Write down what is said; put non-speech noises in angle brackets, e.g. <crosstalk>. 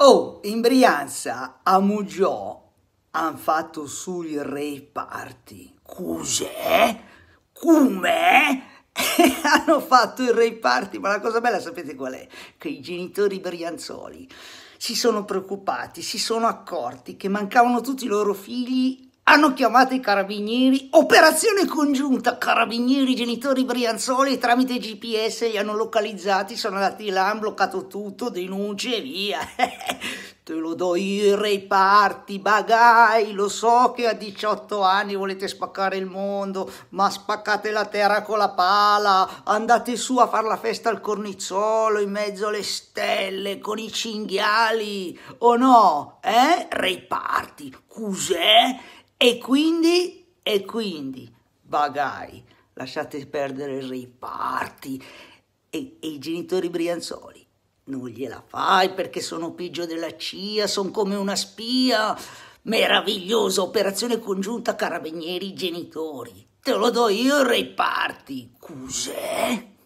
Oh, in Brianza, a Mugio, han fatto sui reparti. Cos'è? Come? <laughs> hanno fatto il rei party, ma la cosa bella sapete qual è? Che i genitori brianzoli si sono preoccupati, si sono accorti che mancavano tutti i loro figli hanno chiamato i carabinieri, operazione congiunta, carabinieri, genitori Brianzoli, tramite GPS li hanno localizzati, sono andati là, hanno bloccato tutto, denunce e via. <laughs> Te lo do io i reparti, bagai, lo so che a 18 anni volete spaccare il mondo, ma spaccate la terra con la pala, andate su a far la festa al cornizzolo in mezzo alle stelle con i cinghiali, o no? Eh? Reparti, cos'è? E quindi, e quindi, bagai, lasciate perdere i riparti. E, e i genitori Brianzoli, non gliela fai perché sono peggio della CIA, sono come una spia. Meravigliosa operazione congiunta carabinieri-genitori. Te lo do io il riparti. Cos'è?